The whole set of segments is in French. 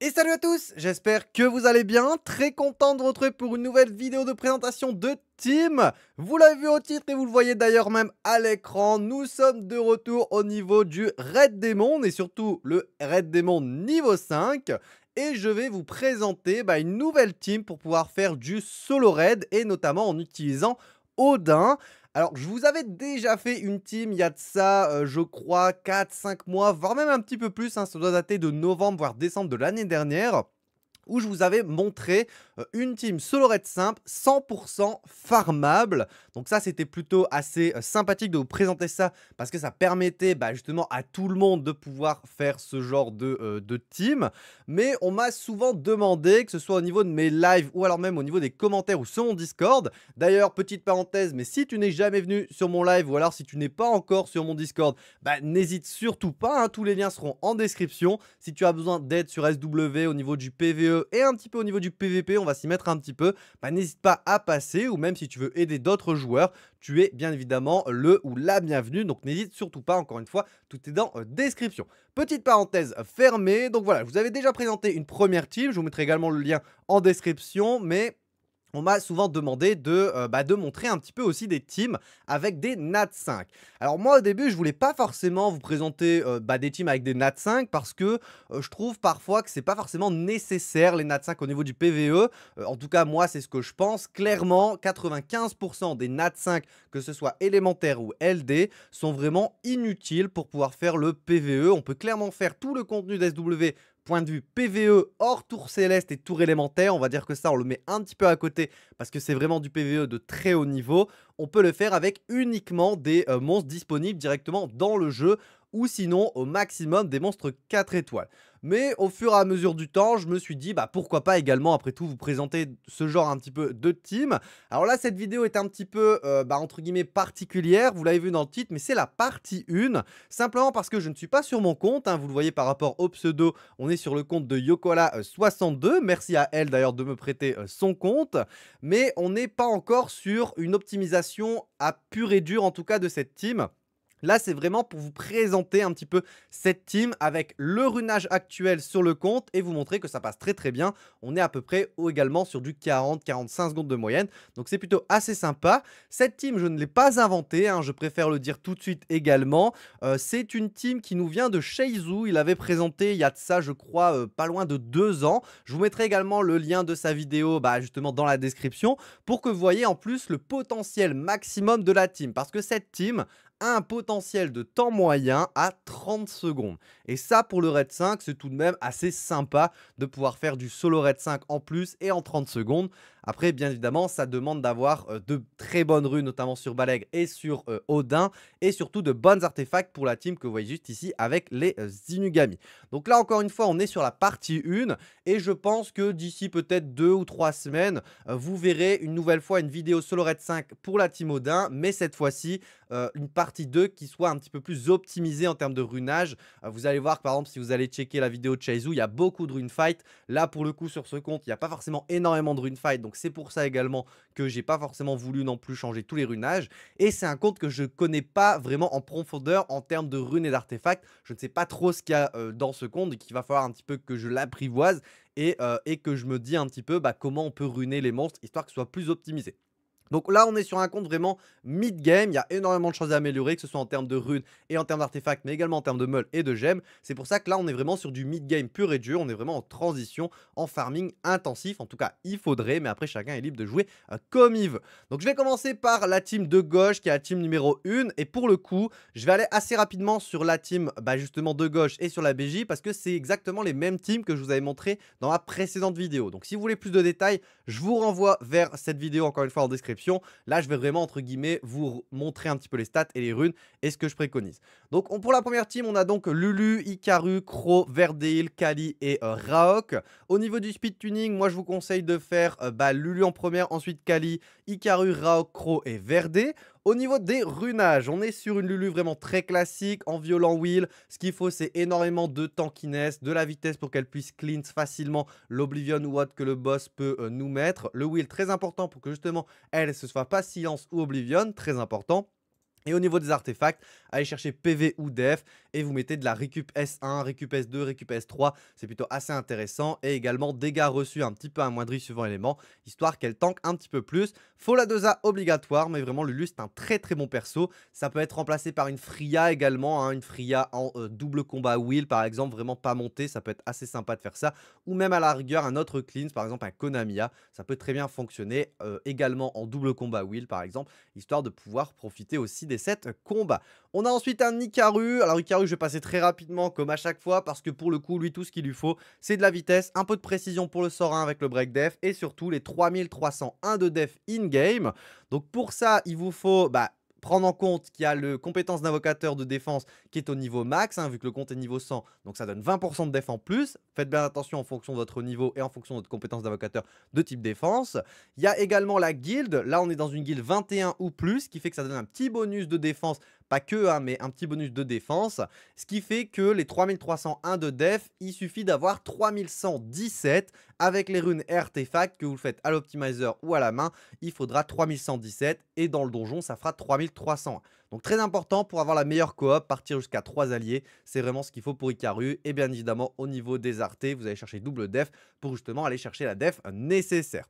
Et salut à tous, j'espère que vous allez bien, très content de vous retrouver pour une nouvelle vidéo de présentation de Team. Vous l'avez vu au titre et vous le voyez d'ailleurs même à l'écran, nous sommes de retour au niveau du raid Demon et surtout le Red Demon niveau 5 et je vais vous présenter bah, une nouvelle team pour pouvoir faire du solo raid et notamment en utilisant Odin. Alors, je vous avais déjà fait une team il y a de ça, euh, je crois, 4-5 mois, voire même un petit peu plus. Hein. ça doit dater de novembre, voire décembre de l'année dernière où je vous avais montré euh, une team solo raid simple 100% farmable. Donc ça, c'était plutôt assez euh, sympathique de vous présenter ça parce que ça permettait bah, justement à tout le monde de pouvoir faire ce genre euh, de, team. Mais on m'a souvent demandé, que ce soit au niveau de mes lives ou alors même au niveau des commentaires ou sur mon Discord. D'ailleurs, petite parenthèse, mais si tu n'es jamais venu sur mon live ou alors si tu n'es pas encore sur mon Discord, bah, n'hésite surtout pas, hein. tous les liens seront en description. Si tu as besoin d'aide sur SW au niveau du PVE, euh, et un petit peu au niveau du PvP, on va s'y mettre un petit peu, bah, n'hésite pas à passer ou même si tu veux aider d'autres joueurs, tu es bien évidemment le ou la bienvenue, donc n'hésite surtout pas, encore une fois, tout est dans la euh, description. Petite parenthèse fermée, donc voilà, je vous avais déjà présenté une première team, je vous mettrai également le lien en description, mais on m'a souvent demandé euh, bah, de, montrer un petit peu aussi des teams avec des NAT 5. Alors moi au début je voulais pas forcément vous présenter euh, bah, des teams avec des NAT 5 parce que euh, je trouve parfois que c'est pas forcément nécessaire les NAT 5 au niveau du PVE. en tout cas moi c'est ce que je pense. Clairement 95% des NAT 5 que ce soit élémentaire ou LD sont vraiment inutiles pour pouvoir faire le PVE. On peut clairement faire tout le contenu d'SW Point de vue PVE hors tour céleste et tour élémentaire, on va dire que ça on le met un petit peu à côté parce que c'est vraiment du PVE de très haut niveau. On peut le faire avec uniquement des euh, monstres disponibles directement dans le jeu ou sinon au maximum des monstres 4 étoiles. Mais au fur et à mesure du temps, je me suis dit bah pourquoi pas également après tout vous présenter ce genre un petit peu de team. Alors là cette vidéo est un petit peu euh, bah, entre guillemets particulière, vous l'avez vu dans le titre mais c'est la partie 1 simplement parce que je ne suis pas sur mon compte, hein. vous le voyez par rapport au pseudo, on est sur le compte de Yokola62, euh, merci à elle d'ailleurs de me prêter euh, son compte, mais on n'est pas encore sur une optimisation à pur et dur en tout cas de cette team. Là, c'est vraiment pour vous présenter un petit peu cette team avec le runage actuel sur le compte et vous montrer que ça passe très très bien. On est à peu près également sur du 40-45 secondes de moyenne. Donc c'est plutôt assez sympa. Cette team, je ne l'ai pas inventée, hein, je préfère le dire tout de suite également. Euh, c'est une team qui nous vient de Sheizu. Il avait présenté il y a de ça, je crois, euh, pas loin de deux ans. Je vous mettrai également le lien de sa vidéo bah, justement dans la description pour que vous voyez en plus le potentiel maximum de la team. Parce que cette team un potentiel de temps moyen à 30 secondes. Et ça, pour le Red 5, c'est tout de même assez sympa de pouvoir faire du solo Red 5 en plus et en 30 secondes. Après, bien évidemment, ça demande d'avoir euh, de très bonnes runes, notamment sur Baleg et sur Odin, euh, et surtout de bonnes artefacts pour la team que vous voyez juste ici avec les euh, Inugami. Donc là, encore une fois, on est sur la partie 1, et je pense que d'ici peut-être 2 ou 3 semaines, vous verrez une nouvelle fois une vidéo solo Red 5 pour la team Odin, mais cette fois-ci, une partie 2 qui soit un petit peu plus optimisée en termes de runage. vous allez voir, par exemple, si vous allez checker la vidéo de Chaizu, il y a beaucoup de rune fight. Là, pour le coup, sur ce compte, il n'y a pas forcément énormément de rune fight, donc c'est pour ça également que j'ai pas forcément voulu non plus changer tous les runages. Et c'est un compte que je connais pas vraiment en profondeur en termes de runes et d'artefacts. Je ne sais pas trop ce qu'il y a euh, dans ce compte et qu'il va falloir un petit peu que je l'apprivoise et, euh, et, que je me dis un petit peu bah, comment on peut runer les monstres histoire que ce soit plus optimisé. Donc là, on est sur un compte vraiment mid-game. Il y a énormément de choses à améliorer, que ce soit en termes de runes et en termes d'artefacts, mais également en termes de meules et de gemmes. C'est pour ça que là, on est vraiment sur du mid-game pur et dur. On est vraiment en transition, en farming intensif. En tout cas, il faudrait, mais après, chacun est libre de jouer euh, comme il veut. Donc je vais commencer par la team de gauche, qui est la team numéro 1. Et pour le coup, je vais aller assez rapidement sur la team, bah, justement, de gauche et sur la BJ, parce que c'est exactement les mêmes teams que je vous avais montré dans la précédente vidéo. Donc si vous voulez plus de détails, je vous renvoie vers cette vidéo, encore une fois, en description Là, je vais vraiment, entre guillemets, vous montrer un petit peu les stats et les runes et ce que je préconise. Donc, pour la première team, on a donc Lulu, Ikaru, Crow, Verdeil, Kali et euh, Raok. Au niveau du speed tuning, moi, je vous conseille de faire euh, bah, Lulu en première, ensuite Kali, Ikaru, Raok, Cro et Verde. Au niveau des runages, on est sur une Lulu vraiment très classique en violent wheel. Ce qu'il faut, c'est énormément de tankiness, de la vitesse pour qu'elle puisse cleanse facilement l'Oblivion ou autre que le boss peut euh, nous mettre. Le wheel très important pour que justement elle se soit pas silence ou Oblivion, très important. Et au niveau des artefacts, allez chercher PV ou DEF et vous mettez de la récup S1, récup S2, récup S3. C'est plutôt assez intéressant. Et également dégâts reçus un petit peu amoindris suivant élément, histoire qu'elle tank un petit peu plus. Faut la 2A obligatoire, mais vraiment Lulu c'est un très très bon perso. Ça peut être remplacé par une Fria également, hein, une Fria en euh, double combat wheel par exemple, vraiment pas montée. Ça peut être assez sympa de faire ça. Ou même à la rigueur un autre cleanse, par exemple un Konamiya. Ça peut très bien fonctionner euh, également en double combat wheel par exemple, histoire de pouvoir profiter aussi des 7 combats. On a ensuite un Ikaru. Alors Ikaru, je vais passer très rapidement comme à chaque fois parce que pour le coup, lui, tout ce qu'il lui faut, c'est de la vitesse, un peu de précision pour le sort 1 avec le break def et surtout les 3301 de def in-game. Donc pour ça, il vous faut bah, prendre en compte qu'il y a le compétence d'invocateur de défense qui est au niveau max, hein, vu que le compte est niveau 100, donc ça donne 20% de défense en plus. Faites bien attention en fonction de votre niveau et en fonction de votre compétence d'invocateur de type défense. Il y a également la guilde, là on est dans une guilde 21 ou plus, qui fait que ça donne un petit bonus de défense pas que, hein, mais un petit bonus de défense. Ce qui fait que les 3301 de def, il suffit d'avoir 3117. Avec les runes artefacts que vous faites à l'optimizer ou à la main, il faudra 3117 et dans le donjon, ça fera 3300. Donc très important pour avoir la meilleure coop, partir jusqu'à 3 alliés, c'est vraiment ce qu'il faut pour Icarus Et bien évidemment, au niveau des artés, vous allez chercher double def pour justement aller chercher la def nécessaire.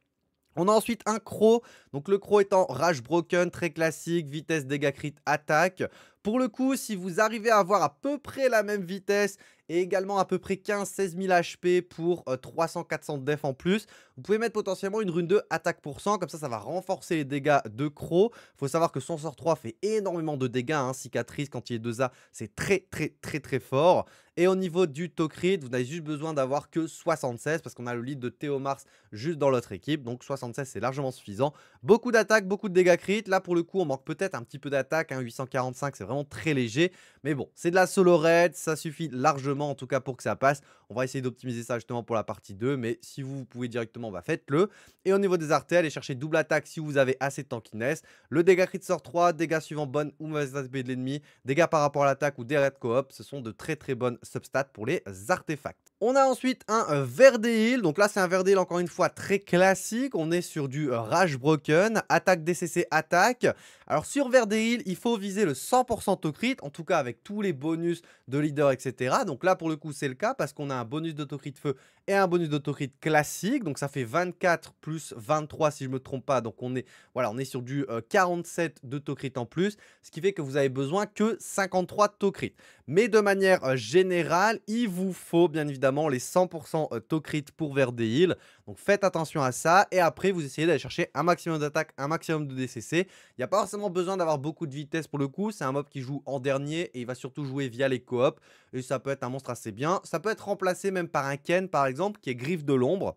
On a ensuite un Crow, donc le Croc étant Rage Broken, très classique, vitesse, dégâts, crit, attaque. Pour le coup, si vous arrivez à avoir à peu près la même vitesse et également à peu près 15-16 000 HP pour 300-400 euh, def en plus. Vous pouvez mettre potentiellement une rune de attaque pour 100, comme ça, ça va renforcer les dégâts de Il Faut savoir que son sort 3 fait énormément de dégâts, hein, cicatrice quand il est 2A, c'est très très très très fort. Et au niveau du Tokrit, vous n'avez juste besoin d'avoir que 76 parce qu'on a le lead de Mars juste dans l'autre équipe. Donc 76 c'est largement suffisant. Beaucoup d'attaques, beaucoup de dégâts crit. Là, pour le coup, on manque peut-être un petit peu d'attaque. Un 845, c'est vraiment très léger. Mais bon, c'est de la solo raid. Ça suffit largement, en tout cas, pour que ça passe. On va essayer d'optimiser ça justement pour la partie 2. Mais si vous, pouvez directement, va bah, faites-le. Et au niveau des artères, allez chercher double attaque si vous avez assez de tankiness. Le dégâts crit sort 3, dégâts suivant bonne ou mauvaise aspect de l'ennemi, dégâts par rapport à l'attaque ou des raids coop. Ce sont de très très bonnes substats pour les artefacts. On a ensuite un Verdeil, donc là c'est un Verdeil encore une fois très classique, on est sur du euh, Rage Broker attaque DCC, attaque. Alors sur Verdeil, il faut viser le 100% autocrit, en tout cas avec tous les bonus de leader, etc. Donc là pour le coup c'est le cas parce qu'on a un bonus d'autocrit feu et un bonus d'autocrit classique. Donc ça fait 24 plus 23 si je ne me trompe pas. Donc on est, voilà, on est sur du 47 euh, 47 d'autocrit en plus, ce qui fait que vous avez besoin que 53 d'autocrit. Mais de manière euh, générale, il vous faut bien évidemment les 100% euh, pour Verdeil. Donc faites attention à ça. Et après, vous essayez d'aller chercher un maximum d'attaque, un maximum de DCC. Il n'y a pas forcément besoin d'avoir beaucoup de vitesse pour le coup. C'est un mob qui joue en dernier et il va surtout jouer via les coops. Et ça peut être un monstre assez bien. Ça peut être remplacé même par un Ken par exemple qui est griffe de l'ombre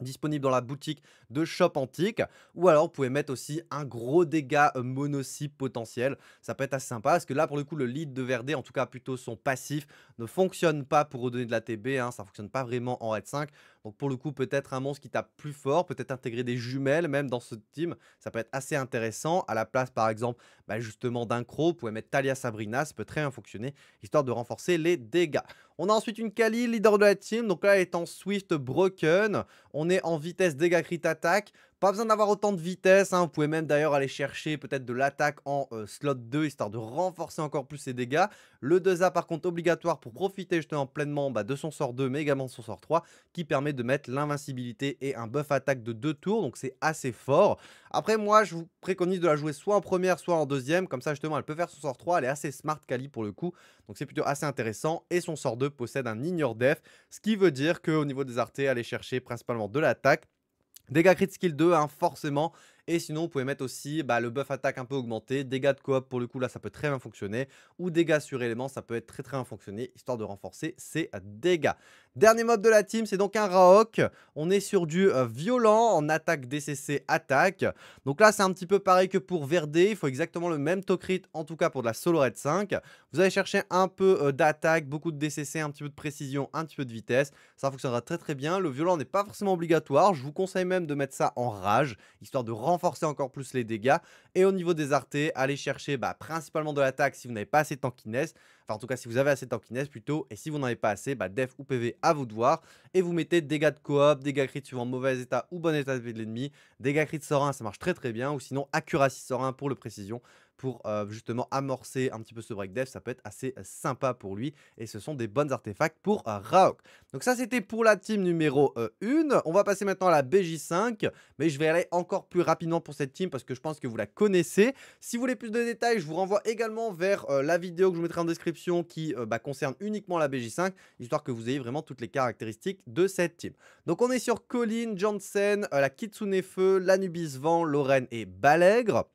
disponible dans la boutique de Shop Antique ou alors vous pouvez mettre aussi un gros dégât euh, monocy potentiel ça peut être assez sympa parce que là pour le coup le lead de Verdé en tout cas plutôt son passif ne fonctionne pas pour redonner de la TB hein. ça fonctionne pas vraiment en RED 5 donc pour le coup, peut-être un monstre qui tape plus fort, peut-être intégrer des jumelles même dans ce team, ça peut être assez intéressant. À la place par exemple, bah, justement d'un Crow, vous pouvez mettre Talia Sabrina, ça peut très bien fonctionner, histoire de renforcer les dégâts. On a ensuite une Kali, leader de la team, donc là elle est en Swift Broken, on est en vitesse dégâts crit attaque. Pas besoin d'avoir autant de vitesse, hein. vous pouvez même d'ailleurs aller chercher peut-être de l'attaque en euh, slot 2, histoire de renforcer encore plus ses dégâts. Le 2A par contre obligatoire pour profiter justement pleinement bah, de son sort 2, mais également de son sort 3, qui permet de mettre l'invincibilité et un buff attaque de 2 tours, donc c'est assez fort. Après moi, je vous préconise de la jouer soit en première, soit en deuxième, comme ça justement elle peut faire son sort 3, elle est assez smart Kali pour le coup, donc c'est plutôt assez intéressant. Et son sort 2 possède un ignore def, ce qui veut dire qu'au niveau des artés, aller chercher principalement de l'attaque, Dégâts skill 2, hein, forcément, et sinon, vous pouvez mettre aussi bah, le buff attaque un peu augmenté, dégâts de coop, pour le coup, là, ça peut très bien fonctionner, ou dégâts sur éléments, ça peut être très très bien fonctionné, histoire de renforcer ses dégâts. Dernier mob de la team, c'est donc un Raok. On est sur du euh, violent en attaque DCC attaque. Donc là, c'est un petit peu pareil que pour Verde, Il faut exactement le même Tokrit, en tout cas pour de la Solo Red 5. Vous allez chercher un peu euh, d'attaque, beaucoup de DCC, un petit peu de précision, un petit peu de vitesse. Ça fonctionnera très très bien. Le violent n'est pas forcément obligatoire. Je vous conseille même de mettre ça en rage, histoire de renforcer renforcer encore plus les dégâts. Et au niveau des artés, allez chercher bah, principalement de l'attaque si vous n'avez pas assez de tankiness. Enfin en tout cas si vous avez assez de tankiness plutôt. Et si vous n'en avez pas assez, bah, def ou PV à vous de voir. Et vous mettez dégâts de coop, dégâts crit suivant mauvais état ou bon état de l'ennemi. Dégâts crit de 1 ça marche très très bien. Ou sinon accuracy 1 pour le précision pour justement amorcer un petit peu ce break dev. Ça peut être assez sympa pour lui et ce sont des bonnes artefacts pour Raok. Donc ça c'était pour la team numéro 1. On va passer maintenant à la BJ5 mais je vais aller encore plus rapidement pour cette team parce que je pense que vous la connaissez. Si vous voulez plus de détails, je vous renvoie également vers la vidéo que je vous mettrai en description qui bah, concerne uniquement la BJ5, histoire que vous ayez vraiment toutes les caractéristiques de cette team. Donc on est sur Colin, Johnson, la Kitsune Feu, l'Anubis Vent, Lorraine et Balègre.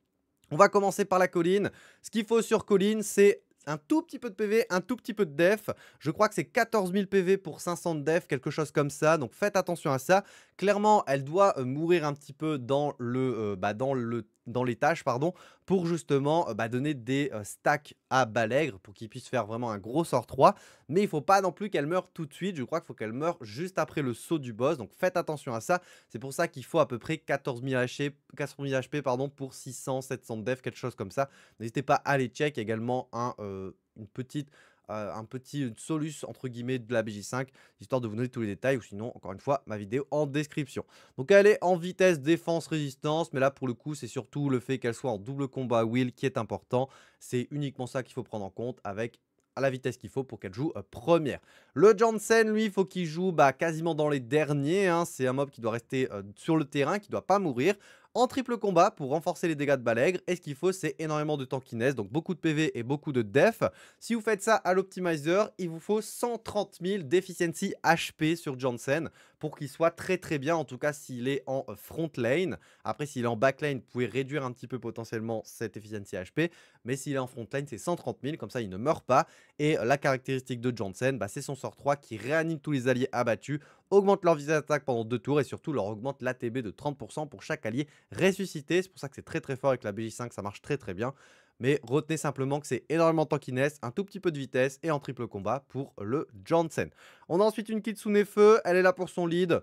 On va commencer par la colline. Ce qu'il faut sur colline, c'est un tout petit peu de PV, un tout petit peu de def. Je crois que c'est 14 000 PV pour 500 de def, quelque chose comme ça. Donc faites attention à ça clairement, elle doit euh, mourir un petit peu dans, le, euh, bah, dans, le, dans les tâches pardon, pour justement euh, bah, donner des stacks à Balègre pour qu'il puisse faire vraiment un gros sort 3. Mais il ne faut pas non plus qu'elle meure tout de suite. Je crois qu'il faut qu'elle meure juste après le saut du boss. Donc faites attention à ça. C'est pour ça qu'il faut à peu près 14 000 HP, pardon, pour 600, 700 def, quelque chose comme ça. N'hésitez pas à aller check. Il y a également une petite euh, un petit solus entre guillemets de la BJ5, histoire de vous donner tous les détails, ou sinon, encore une fois, ma vidéo en description. Donc elle est en vitesse, défense, résistance, mais là pour le coup, c'est surtout le fait qu'elle soit en double combat wheel qui est important. C'est uniquement ça qu'il faut prendre en compte avec à la vitesse qu'il faut pour qu'elle joue euh, première. Le Jansen lui, faut il faut qu'il joue bah, quasiment dans les derniers. Hein. C'est un mob qui doit rester euh, sur le terrain, qui ne doit pas mourir en triple combat pour renforcer les dégâts de Balègre. Et ce qu'il faut, c'est énormément de tankiness, donc beaucoup de PV et beaucoup de def. Si vous faites ça à l'optimizer, il vous faut 130 000 d'efficiency HP sur Johnson pour qu'il soit très très bien, en tout cas s'il est en front lane. Après, s'il est en back lane, vous pouvez réduire un petit peu potentiellement cette efficiency HP. Mais s'il est en front lane, c'est 130 000, comme ça il ne meurt pas. Et la caractéristique de Johnson, bah, c'est son sort 3 qui réanime tous les alliés abattus augmente leur visée d'attaque pendant deux tours et surtout leur augmente l'ATB de 30% pour chaque allié ressuscité. C'est pour ça que c'est très très fort avec la BJ5, ça marche très très bien. Mais retenez simplement que c'est énormément de tankiness, un tout petit peu de vitesse et en triple combat pour le Johnson. On a ensuite une Kitsune Feu, elle est là pour son lead.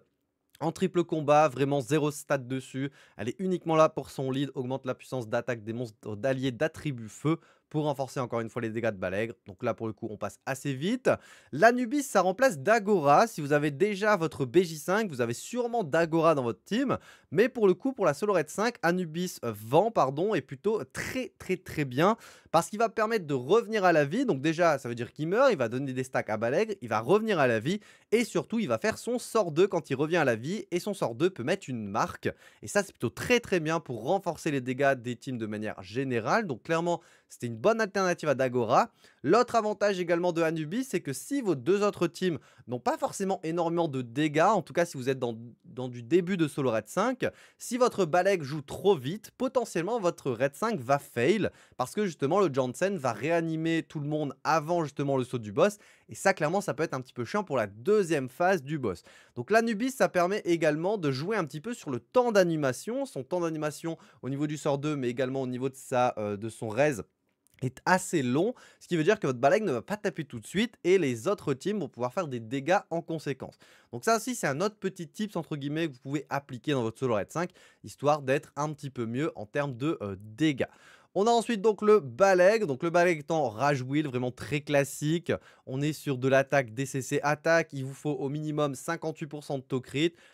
En triple combat, vraiment zéro stat dessus. Elle est uniquement là pour son lead, augmente la puissance d'attaque des monstres d'alliés d'attribut feu pour renforcer encore une fois les dégâts de Balègre. Donc là, pour le coup, on passe assez vite. L'Anubis, ça remplace Dagora. Si vous avez déjà votre BJ5, vous avez sûrement Dagora dans votre team. Mais pour le coup, pour la Solorette 5, Anubis vent, pardon, est plutôt très très très bien parce qu'il va permettre de revenir à la vie. Donc déjà, ça veut dire qu'il meurt, il va donner des stacks à Balègre, il va revenir à la vie et surtout, il va faire son sort 2 quand il revient à la vie et son sort 2 peut mettre une marque. Et ça, c'est plutôt très très bien pour renforcer les dégâts des teams de manière générale. Donc clairement, c'était une bonne alternative à Dagora. L'autre avantage également de Anubis, c'est que si vos deux autres teams n'ont pas forcément énormément de dégâts, en tout cas si vous êtes dans, du début de solo Red 5, si votre Balek joue trop vite, potentiellement votre Red 5 va fail, parce que justement le Jansen va réanimer tout le monde avant justement le saut du boss, et ça clairement ça peut être un petit peu chiant pour la deuxième phase du boss. Donc l'Anubis ça permet également de jouer un petit peu sur le temps d'animation, son temps d'animation au niveau du sort 2, mais également au niveau de, sa, euh, de son res est assez long, ce qui veut dire que votre baleine ne va pas taper tout de suite et les autres teams vont pouvoir faire des dégâts en conséquence. Donc ça aussi c'est un autre petit tips entre guillemets que vous pouvez appliquer dans votre solo raid 5 histoire d'être un petit peu mieux en termes de euh, dégâts. On a ensuite donc le Baleg, donc le Baleg étant Rage Wheel, vraiment très classique. On est sur de l'attaque DCC attaque, il vous faut au minimum 58% de taux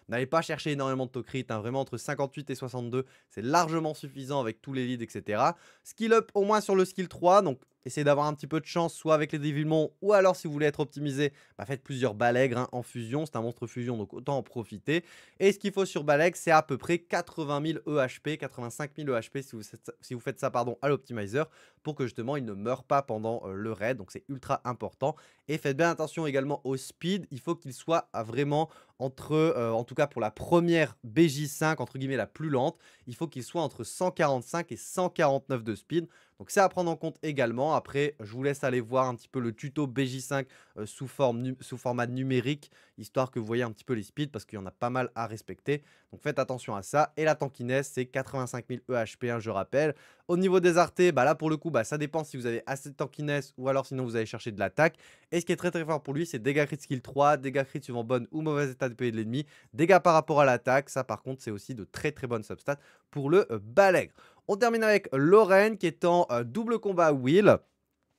N'allez pas chercher énormément de taux hein. vraiment entre 58 et 62, c'est largement suffisant avec tous les leads, etc. Skill up au moins sur le skill 3, donc essayez d'avoir un petit peu de chance, soit avec les dévilements, ou alors si vous voulez être optimisé, bah, faites plusieurs balègres hein, en fusion, c'est un monstre fusion, donc autant en profiter. Et ce qu'il faut sur balègre, c'est à peu près 80 000 EHP, 85 000 EHP si vous, faites ça, si vous faites ça pardon, à l'optimizer, pour que justement il ne meure pas pendant euh, le raid, donc c'est ultra important. Et faites bien attention également au speed, il faut qu'il soit à ah, vraiment entre, euh, en tout cas pour la première BJ5, entre guillemets la plus lente, il faut qu'il soit entre 145 et 149 de speed. Donc c'est à prendre en compte également. Après, je vous laisse aller voir un petit peu le tuto BJ5 euh, sous, forme, sous format numérique histoire que vous voyez un petit peu les speeds parce qu'il y en a pas mal à respecter. Donc faites attention à ça. Et la tankiness, c'est 85 000 EHP, je rappelle. Au niveau des artés, bah là pour le coup, bah, ça dépend si vous avez assez de tankiness ou alors sinon vous allez chercher de l'attaque. Et ce qui est très très fort pour lui, c'est dégâts crit skill 3, dégâts crit suivant bonne ou mauvais état de pays de l'ennemi, dégâts par rapport à l'attaque. Ça par contre, c'est aussi de très très bonnes substats pour le euh, balègre. On termine avec Lorraine qui est en euh, double combat Will.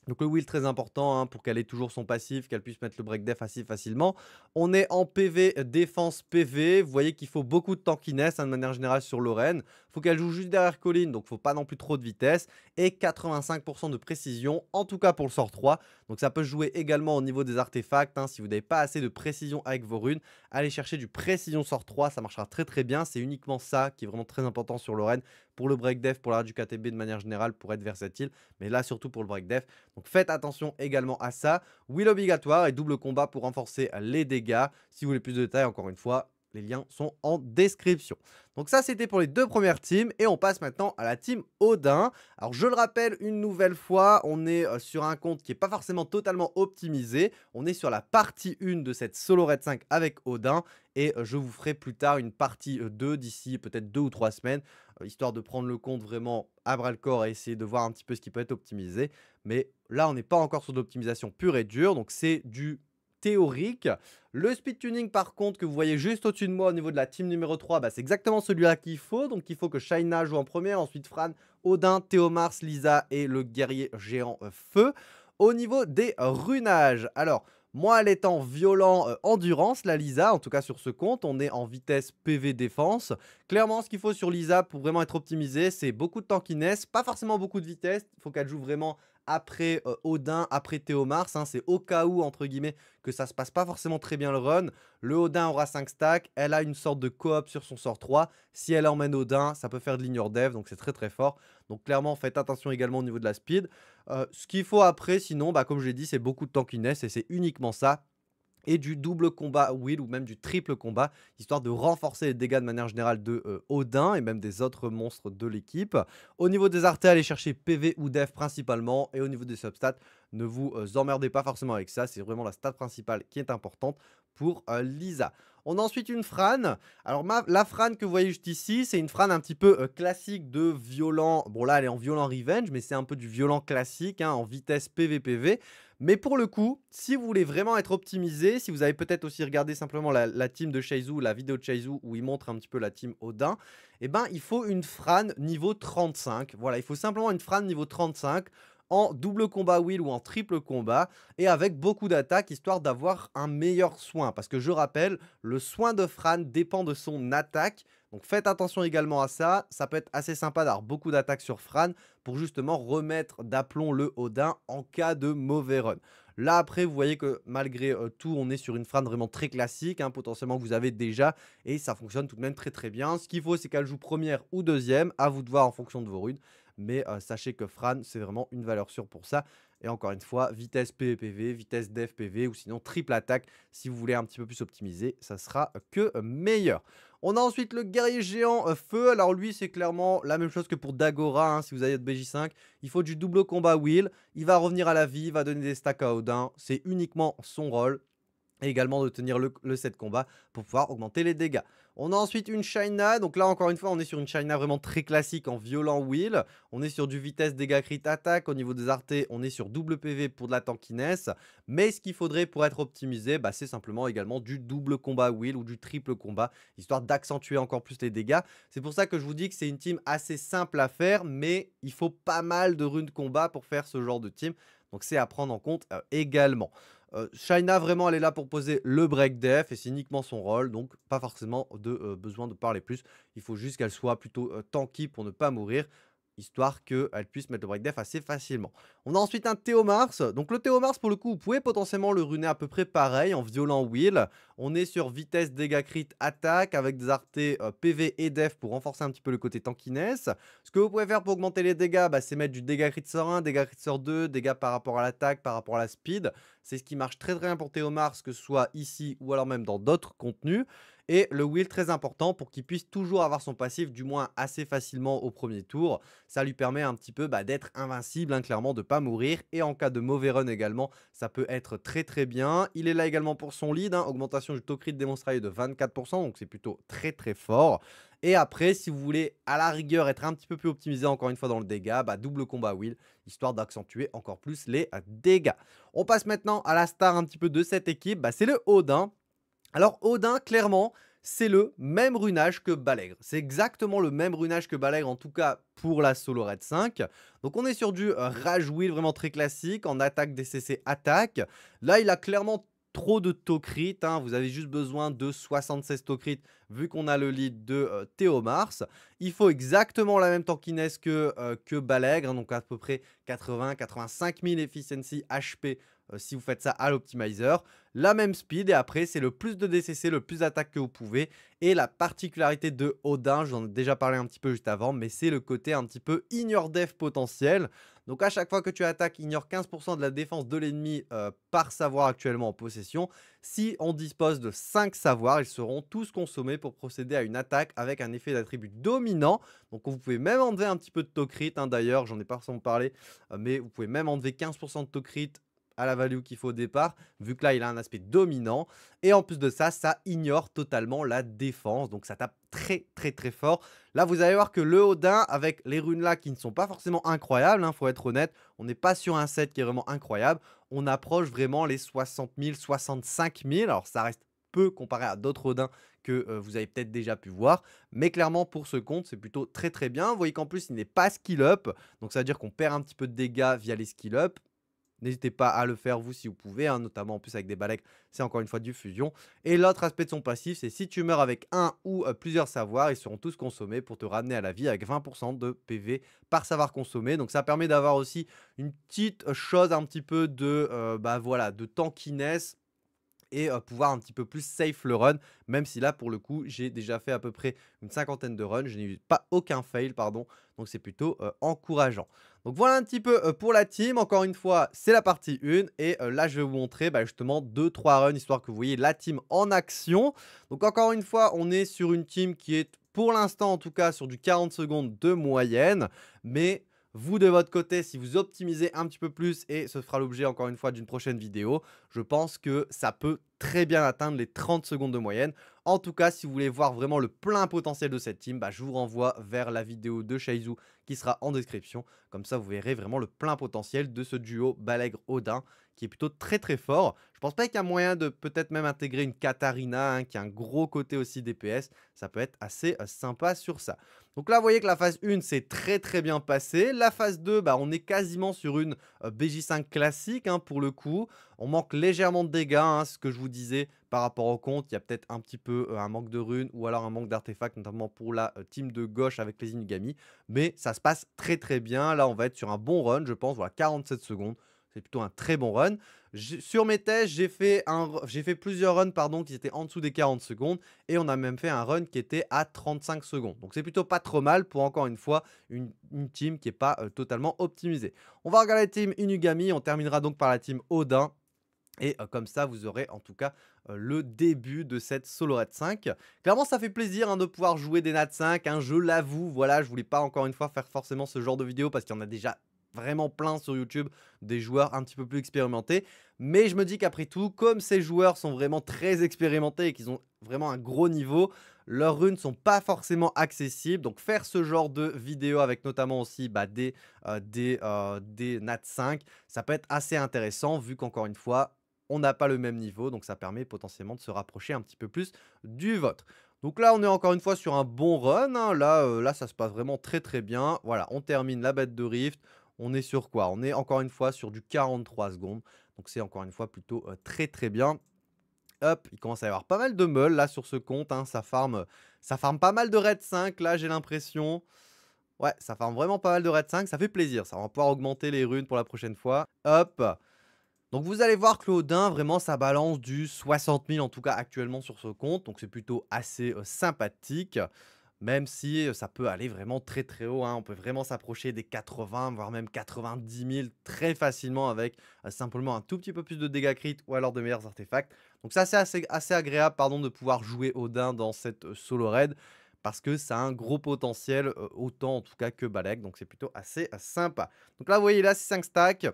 Donc le wheel très important hein, pour qu'elle ait toujours son passif, qu'elle puisse mettre le break def assez facilement. On est en PV, défense PV. Vous voyez qu'il faut beaucoup de tankiness hein, de manière générale sur Lorraine. faut qu'elle joue juste derrière Colline, donc faut pas non plus trop de vitesse. Et 85% de précision, en tout cas pour le sort 3. Donc ça peut jouer également au niveau des artefacts. Hein. si vous n'avez pas assez de précision avec vos runes, allez chercher du précision sort 3, ça marchera très très bien. C'est uniquement ça qui est vraiment très important sur Lorraine pour le break def, pour la du KTB de manière générale, pour être versatile, mais là surtout pour le break Donc faites attention également à ça. Will obligatoire et double combat pour renforcer les dégâts. Si vous voulez plus de détails, encore une fois, les liens sont en description. Donc ça, c'était pour les deux premières teams. Et on passe maintenant à la team Odin. Alors je le rappelle une nouvelle fois, on est euh, sur un compte qui n'est pas forcément totalement optimisé. On est sur la partie 1 de cette solo Red 5 avec Odin. Et euh, je vous ferai plus tard une partie 2 euh, d'ici peut-être 2 ou 3 semaines euh, histoire de prendre le compte vraiment à bras le corps et essayer de voir un petit peu ce qui peut être optimisé. Mais là, on n'est pas encore sur d'optimisation l'optimisation pure et dure, donc c'est du théorique. Le speed tuning, par contre, que vous voyez juste au-dessus de moi au niveau de la team numéro 3, bah, c'est exactement celui-là qu'il faut. Donc, il faut que Shaina joue en premier, ensuite Fran, Odin, Théomars, Lisa et le guerrier géant euh, Feu. Au niveau des runages, alors... Moi, elle est en violent euh, endurance, la Lisa, en tout cas sur ce compte. On est en vitesse PV défense. Clairement, ce qu'il faut sur Lisa pour vraiment être optimisé, c'est beaucoup de temps qui naissent, pas forcément beaucoup de vitesse. Il faut qu'elle joue vraiment après euh, Odin, après Théomars. Hein, c'est au cas où, entre guillemets, que ça se passe pas forcément très bien le run. Le Odin aura 5 stacks, elle a une sorte de coop sur son sort 3. Si elle emmène Odin, ça peut faire de l'ignore dev, donc c'est très très fort. Donc clairement, faites attention également au niveau de la speed. Euh, ce qu'il faut après, sinon, bah, comme je l'ai dit, c'est beaucoup de naissent et c'est uniquement ça et du double combat Will ou même du triple combat, histoire de renforcer les dégâts de manière générale de euh, Odin et même des autres monstres de l'équipe. Au niveau des Arte, allez chercher PV ou Def principalement, et au niveau des substats, ne vous euh, emmerdez pas forcément avec ça, c'est vraiment la stat principale qui est importante pour euh, Lisa. On a ensuite une frane. Alors la frane que vous voyez juste ici, c'est une frane un petit peu classique de violent. Bon là, elle est en violent revenge, mais c'est un peu du violent classique, hein, en vitesse PVPV. Mais pour le coup, si vous voulez vraiment être optimisé, si vous avez peut-être aussi regardé simplement la, team de Shaizu, la vidéo de Shaizu où il montre un petit peu la team Odin, eh ben il faut une Fran niveau 35. Voilà, il faut simplement une Fran niveau 35 en double combat wheel ou en triple combat et avec beaucoup d'attaques histoire d'avoir un meilleur soin. Parce que je rappelle, le soin de Fran dépend de son attaque donc faites attention également à ça, ça peut être assez sympa d'avoir beaucoup d'attaques sur Fran pour justement remettre d'aplomb le Odin en cas de mauvais run. Là après vous voyez que malgré euh, tout on est sur une Fran vraiment très classique, hein, potentiellement vous avez déjà et ça fonctionne tout de même très très bien. Ce qu'il faut c'est qu'elle joue première ou deuxième, à vous de voir en fonction de vos runes mais euh, sachez que Fran, c'est vraiment une valeur sûre pour ça. Et encore une fois, vitesse PVPV, e vitesse DFPV ou sinon triple attaque. Si vous voulez un petit peu plus optimiser, ça sera que meilleur. On a ensuite le guerrier géant euh, feu. Alors lui, c'est clairement la même chose que pour Dagora. Hein, si vous avez de BJ5, il faut du double combat Will, Il va revenir à la vie, il va donner des stacks à Odin. C'est uniquement son rôle et également de tenir le, set combat pour pouvoir augmenter les dégâts. On a ensuite une China, donc là encore une fois on est sur une China vraiment très classique en violent wheel, on est sur du vitesse dégâts crit attaque, au niveau des artés on est sur double PV pour de la tankiness, mais ce qu'il faudrait pour être optimisé bah, c'est simplement également du double combat wheel ou du triple combat, histoire d'accentuer encore plus les dégâts, c'est pour ça que je vous dis que c'est une team assez simple à faire, mais il faut pas mal de runes combat pour faire ce genre de team, donc c'est à prendre en compte euh, également. Euh, vraiment, elle est là pour poser le break def et c'est uniquement son rôle, donc pas forcément de euh, besoin de parler plus. Il faut juste qu'elle soit plutôt euh, tanky pour ne pas mourir histoire qu'elle puisse mettre le Break def assez facilement. On a ensuite un mars. donc le théo mars pour le coup vous pouvez potentiellement le runer à peu près pareil en violent Will, on est sur vitesse, dégâts crit, attaque avec des artés euh, PV et def pour renforcer un petit peu le côté tankiness. Ce que vous pouvez faire pour augmenter les dégâts, bah, c'est mettre du dégâts crit sort 1, dégâts crit sort 2, dégâts par rapport à l'attaque, par rapport à la speed, c'est ce qui marche très très bien pour mars, que ce soit ici ou alors même dans d'autres contenus. Et le wheel très important pour qu'il puisse toujours avoir son passif, du moins assez facilement au premier tour. Ça lui permet un petit peu bah, d'être invincible, hein, clairement, de pas mourir. Et en cas de mauvais run également, ça peut être très très bien. Il est là également pour son lead, hein, augmentation du taux crit démonstré de 24%, donc c'est plutôt très très fort. Et après, si vous voulez à la rigueur être un petit peu plus optimisé encore une fois dans le dégât, bah, double combat wheel, histoire d'accentuer encore plus les dégâts. On passe maintenant à la star un petit peu de cette équipe, bah, c'est le Odin alors Odin, clairement, c'est le même runage que Balègre. C'est exactement le même runage que Balègre, en tout cas pour la Solo Red 5. Donc on est sur du euh, Rage Wheel vraiment très classique, en attaque DCC attaque. Là, il a clairement trop de Tocrit. Hein. vous avez juste besoin de 76 Tokrit vu qu'on a le lead de euh, Théomars. Il faut exactement la même tankiness que, euh, que Balègre, hein, donc à peu près 80-85 000 efficiency HP euh, si vous faites ça à l'optimizer. La même speed et après c'est le plus de DCC, le plus d'attaque que vous pouvez. Et la particularité de Odin, j'en ai déjà parlé un petit peu juste avant, mais c'est le côté un petit peu ignore def potentiel. Donc à chaque fois que tu attaques, ignore 15% de la défense de l'ennemi euh, par savoir actuellement en possession. Si on dispose de 5 savoirs, ils seront tous consommés pour procéder à une attaque avec un effet d'attribut dominant. Donc vous pouvez même enlever un petit peu de tocrit, hein, d'ailleurs, j'en ai pas forcément parlé, euh, mais vous pouvez même enlever 15% de tocrit à la value qu'il faut au départ, vu que là il a un aspect dominant. Et en plus de ça, ça ignore totalement la défense, donc ça tape très très très fort. Là vous allez voir que le Odin, avec les runes là qui ne sont pas forcément incroyables, hein, faut être honnête, on n'est pas sur un set qui est vraiment incroyable, on approche vraiment les 60 000, 65 000, alors ça reste peu comparé à d'autres Odin que euh, vous avez peut-être déjà pu voir. Mais clairement, pour ce compte, c'est plutôt très très bien. Vous voyez qu'en plus, il n'est pas skill up. Donc ça veut dire qu'on perd un petit peu de dégâts via les skill up. N'hésitez pas à le faire vous si vous pouvez, hein, notamment en plus avec des balèques, c'est encore une fois du fusion. Et l'autre aspect de son passif, c'est si tu meurs avec un ou euh, plusieurs savoirs, ils seront tous consommés pour te ramener à la vie avec 20% de PV par savoir consommé. Donc ça permet d'avoir aussi une petite euh, chose un petit peu de, temps euh, bah voilà, de et pouvoir un petit peu plus safe le run, même si là pour le coup j'ai déjà fait à peu près une cinquantaine de runs, je n'ai eu pas aucun fail pardon, donc c'est plutôt encourageant. Donc voilà un petit peu pour la team, encore une fois c'est la partie 1 et là je vais vous montrer bah, justement 2-3 runs histoire que vous voyez la team en action. Donc encore une fois on est sur une team qui est pour l'instant en tout cas sur du 40 secondes de moyenne, mais vous de votre côté, si vous optimisez un petit peu plus, et ce fera l'objet encore une fois d'une prochaine vidéo, je pense que ça peut très bien atteindre les 30 secondes de moyenne. En tout cas, si vous voulez voir vraiment le plein potentiel de cette team, bah, je vous renvoie vers la vidéo de Shaizu qui sera en description. Comme ça, vous verrez vraiment le plein potentiel de ce duo Balègre-Odin qui est plutôt très très fort. Je pense pas qu'il y a moyen de peut-être même intégrer une Katarina, hein, qui a un gros côté aussi DPS. Ça peut être assez euh, sympa sur ça. Donc là, vous voyez que la phase 1 s'est très très bien passée. La phase 2, bah, on est quasiment sur une euh, BJ5 classique hein, pour le coup. On manque légèrement de dégâts, hein, ce que je vous disais par rapport au compte. Il y a peut-être un petit peu euh, un manque de runes ou alors un manque d'artefacts, notamment pour la team de gauche avec les Inugami. Mais ça se passe très très bien. Là, on va être sur un bon run, je pense. Voilà, 47 secondes. C'est plutôt un très bon run. sur mes tests, j'ai fait, un, fait plusieurs runs pardon, qui étaient en dessous des 40 secondes. Et on a même fait un run qui était à 35 secondes. Donc c'est plutôt pas trop mal pour encore une fois une, team qui n'est pas euh, totalement optimisée. On va regarder la team Inugami. On terminera donc par la team Odin. Et euh, comme ça, vous aurez en tout cas euh, le début de cette solo 5. Clairement, ça fait plaisir hein, de pouvoir jouer des Nat 5. Hein, je l'avoue, voilà, je voulais pas encore une fois faire forcément ce genre de vidéo parce qu'il y en a déjà vraiment plein sur YouTube des joueurs un petit peu plus expérimentés. Mais je me dis qu'après tout, comme ces joueurs sont vraiment très expérimentés et qu'ils ont vraiment un gros niveau, leurs runes ne sont pas forcément accessibles. Donc faire ce genre de vidéo avec notamment aussi des, des, des NAT 5, ça peut être assez intéressant vu qu'encore une fois, on n'a pas le même niveau. Donc ça permet potentiellement de se rapprocher un petit peu plus du vôtre. Donc là, on est encore une fois sur un bon run. Hein. Là, euh, là, ça se passe vraiment très très bien. Voilà, on termine la bête de Rift on est sur quoi On est encore une fois sur du 43 secondes. Donc c'est encore une fois plutôt très très bien. Hop, il commence à y avoir pas mal de meules là sur ce compte. Hein, ça, farme, ça pas mal de red 5 là j'ai l'impression. Ouais, ça farme vraiment pas mal de red 5. Ça fait plaisir. Ça va pouvoir augmenter les runes pour la prochaine fois. Hop donc vous allez voir Claudin, vraiment, ça balance du 60 000 en tout cas actuellement sur ce compte. Donc c'est plutôt assez sympathique même si ça peut aller vraiment très très haut. Hein. On peut vraiment s'approcher des 80, voire même 90 000 très facilement avec simplement un tout petit peu plus de dégâts crit ou alors de meilleurs artefacts. Donc ça c'est assez, agréable pardon, de pouvoir jouer Odin dans cette solo raid parce que ça a un gros potentiel, autant en tout cas que Balek, donc c'est plutôt assez euh, sympa. Donc là vous voyez là c'est 5 stacks.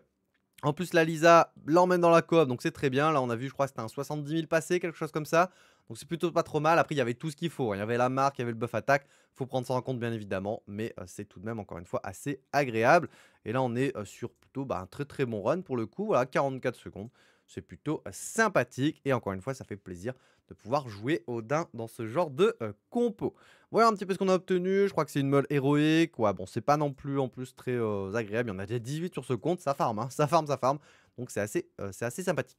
En plus, la Lisa l'emmène dans la coop, donc c'est très bien. Là, on a vu, je crois, c'était un 70 000 passé, quelque chose comme ça. Donc c'est plutôt pas trop mal. Après, il y avait tout ce qu'il faut. Hein. Il y avait la marque, il y avait le buff attaque. faut prendre ça en compte, bien évidemment. Mais euh, c'est tout de même, encore une fois, assez agréable. Et là, on est euh, sur plutôt bah, un très très bon run pour le coup. Voilà, 44 secondes. C'est plutôt euh, sympathique. Et encore une fois, ça fait plaisir de pouvoir jouer Odin dans ce genre de compo. Voilà un petit peu ce qu'on a obtenu. Je crois que c'est une molle héroïque. Ouais, bon, c'est pas non plus en plus très agréable. Il y en a déjà 18 sur ce compte. Ça farme, hein. ça farme, ça farme. Donc c'est assez, c'est assez sympathique.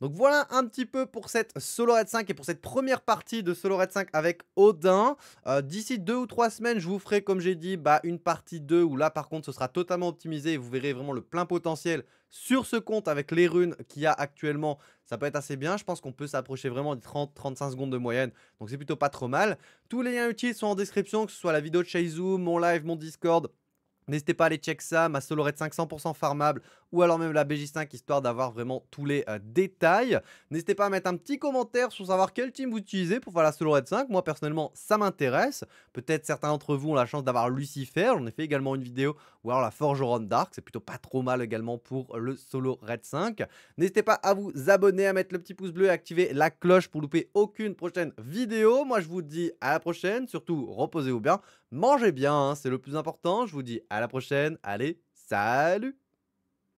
Donc voilà un petit peu pour cette Solo Red 5 et pour cette première partie de Solo Red 5 avec Odin. Euh, d'ici deux ou trois semaines, je vous ferai, comme j'ai dit, bah, une partie 2 où là, par contre, ce sera totalement optimisé et vous verrez vraiment le plein potentiel sur ce compte avec les runes qu'il y a actuellement. Ça peut être assez bien. Je pense qu'on peut s'approcher vraiment des 30-35 secondes de moyenne. Donc c'est plutôt pas trop mal. Tous les liens utiles sont en description, que ce soit la vidéo de Shaizu, mon live, mon Discord. N'hésitez pas à aller check ça, ma solo red 500% farmable, ou alors même la BJ5 histoire d'avoir vraiment tous les euh, détails. N'hésitez pas à mettre un petit commentaire sur savoir quel team vous utilisez pour faire la solo Red 5. Moi personnellement ça m'intéresse. Peut-être certains d'entre vous ont la chance d'avoir Lucifer, j'en ai fait également une vidéo, ou alors la Forgeron Dark, c'est plutôt pas trop mal également pour le solo Red 5. N'hésitez pas à vous abonner, à mettre le petit pouce bleu et activer la cloche pour louper aucune prochaine vidéo. Moi je vous dis à la prochaine, surtout reposez-vous bien, mangez bien, hein, c'est le plus important. Je vous dis à la prochaine, allez, salut